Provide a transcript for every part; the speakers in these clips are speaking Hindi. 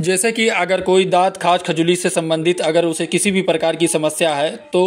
जैसे कि अगर कोई दांत खाज खजुली से संबंधित अगर उसे किसी भी प्रकार की समस्या है तो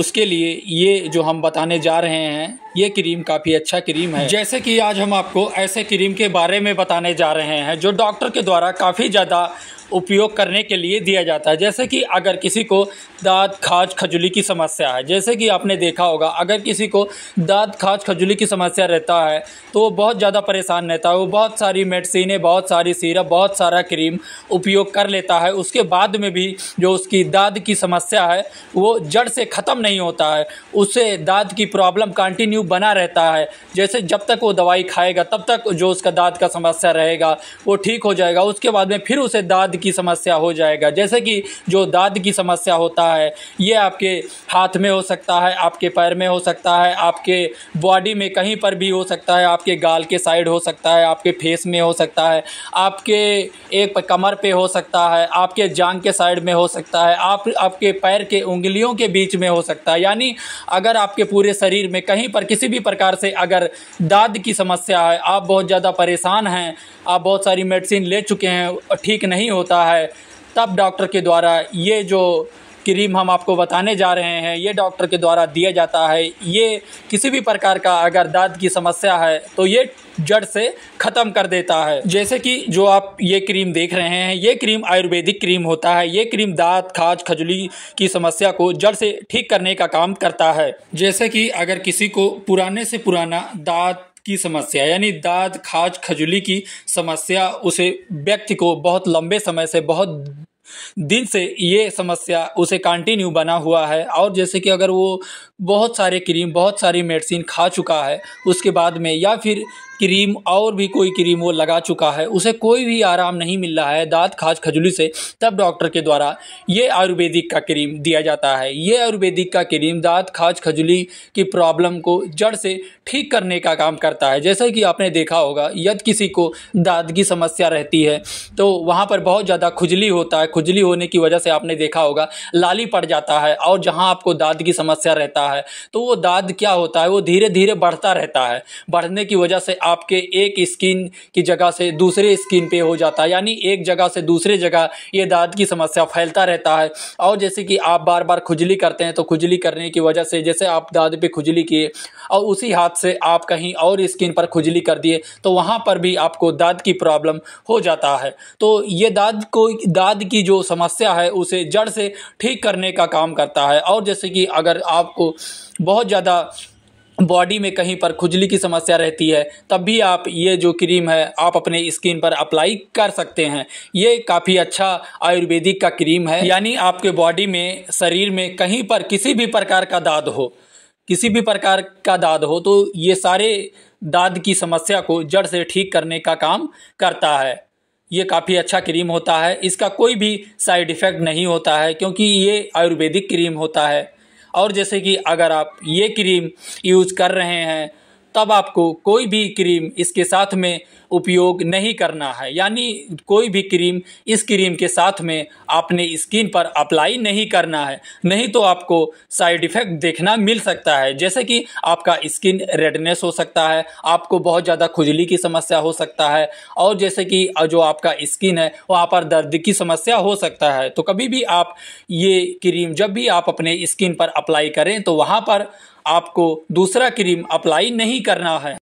उसके लिए ये जो हम बताने जा रहे हैं ये क्रीम काफ़ी अच्छा क्रीम है जैसे कि आज हम आपको ऐसे क्रीम के बारे में बताने जा रहे हैं जो डॉक्टर के द्वारा काफ़ी ज़्यादा उपयोग करने के लिए दिया जाता है जैसे कि अगर किसी को दाँत खाज खजुली की समस्या है जैसे कि आपने देखा होगा अगर किसी को दाँत खाज खजुली की समस्या रहता है तो वो बहुत ज़्यादा परेशान रहता है वो बहुत सारी मेडिसिनें बहुत सारी सीरप बहुत सारा क्रीम उपयोग कर लेता है उसके बाद में भी जो उसकी दाँत की समस्या है वो जड़ से ख़त्म नहीं होता है उससे दाँत की प्रॉब्लम कंटिन्यू बना रहता है जैसे जब तक वो दवाई खाएगा तब तक जो उसका दाँत का समस्या रहेगा वो ठीक हो जाएगा उसके बाद में फिर उसे दाद की समस्या हो जाएगा जैसे कि जो दाद की समस्या होता है ये आपके हाथ में हो सकता है आपके पैर में हो सकता है आपके बॉडी में कहीं पर भी हो सकता है आपके गाल के साइड हो सकता है आपके फेस में हो सकता है आपके एक कमर पे हो सकता है आपके जांग के साइड में हो सकता है आप आपके पैर के उंगलियों के बीच में हो सकता है यानी अगर आपके पूरे शरीर में कहीं पर किसी किसी भी प्रकार से अगर दाद की समस्या है आप बहुत ज़्यादा परेशान हैं आप बहुत सारी मेडिसिन ले चुके हैं ठीक नहीं होता है तब डॉक्टर के द्वारा ये जो क्रीम हम आपको बताने जा रहे हैं ये डॉक्टर के द्वारा दिया जाता है ये किसी भी प्रकार का अगर दाद की समस्या है तो ये जड़ से ख़त्म कर देता है जैसे कि जो आप ये क्रीम देख रहे हैं ये क्रीम आयुर्वेदिक क्रीम होता है ये क्रीम दांत खाज खजली की समस्या को जड़ से ठीक करने का काम करता है जैसे कि अगर किसी को पुराने से पुराना दांत की समस्या यानी दांत, खाज खजुली की समस्या उसे व्यक्ति को बहुत लंबे समय से बहुत दिन से ये समस्या उसे कंटिन्यू बना हुआ है और जैसे कि अगर वो बहुत सारे क्रीम बहुत सारी मेडिसिन खा चुका है उसके बाद में या फिर क्रीम और भी कोई क्रीम वो लगा चुका है उसे कोई भी आराम नहीं मिल रहा है दांत खाज खजुली से तब डॉक्टर के द्वारा ये आयुर्वेदिक का क्रीम दिया जाता है ये आयुर्वेदिक का क्रीम दांत खाज खजुली की प्रॉब्लम को जड़ से ठीक करने का काम करता है जैसे कि आपने देखा होगा यदि किसी को दांत की समस्या रहती है तो वहाँ पर बहुत ज़्यादा खुजली होता है खुजली होने की वजह से आपने देखा होगा लाली पड़ जाता है और जहाँ आपको दाँत की समस्या रहता है तो वो दाँत क्या होता है वो धीरे धीरे बढ़ता रहता है बढ़ने की वजह से आपके एक स्किन की जगह से दूसरे स्किन पे हो जाता है यानी एक जगह से दूसरे जगह ये दाद की समस्या फैलता रहता है और जैसे कि आप बार बार खुजली करते हैं तो खुजली करने की वजह से जैसे आप दाद पे खुजली किए और उसी हाथ से आप कहीं और स्किन पर खुजली कर दिए तो वहाँ पर भी आपको दाद की प्रॉब्लम हो जाता है तो ये दाद को दाद की जो समस्या है उसे जड़ से ठीक करने का काम करता है और जैसे कि अगर आपको बहुत ज़्यादा बॉडी में कहीं पर खुजली की समस्या रहती है तब भी आप ये जो क्रीम है आप अपने स्किन पर अप्लाई कर सकते हैं ये काफ़ी अच्छा आयुर्वेदिक का क्रीम है यानी आपके बॉडी में शरीर में कहीं पर किसी भी प्रकार का दाद हो किसी भी प्रकार का दाद हो तो ये सारे दाद की समस्या को जड़ से ठीक करने का काम करता है ये काफ़ी अच्छा क्रीम होता है इसका कोई भी साइड इफ़ेक्ट नहीं होता है क्योंकि ये आयुर्वेदिक क्रीम होता है और जैसे कि अगर आप ये क्रीम यूज कर रहे हैं तब आपको कोई भी क्रीम इसके साथ में उपयोग नहीं करना है यानी कोई भी क्रीम इस क्रीम के साथ में आपने स्किन पर अप्लाई नहीं करना है नहीं तो आपको साइड इफ़ेक्ट देखना मिल सकता है जैसे कि आपका स्किन रेडनेस हो सकता है आपको बहुत ज़्यादा खुजली की समस्या हो सकता है और जैसे कि जो आपका स्किन है वहाँ पर दर्द की समस्या हो सकता है तो कभी भी आप ये क्रीम जब भी आप अपने स्किन पर अप्लाई करें तो वहाँ पर आपको दूसरा क्रीम अप्लाई नहीं करना है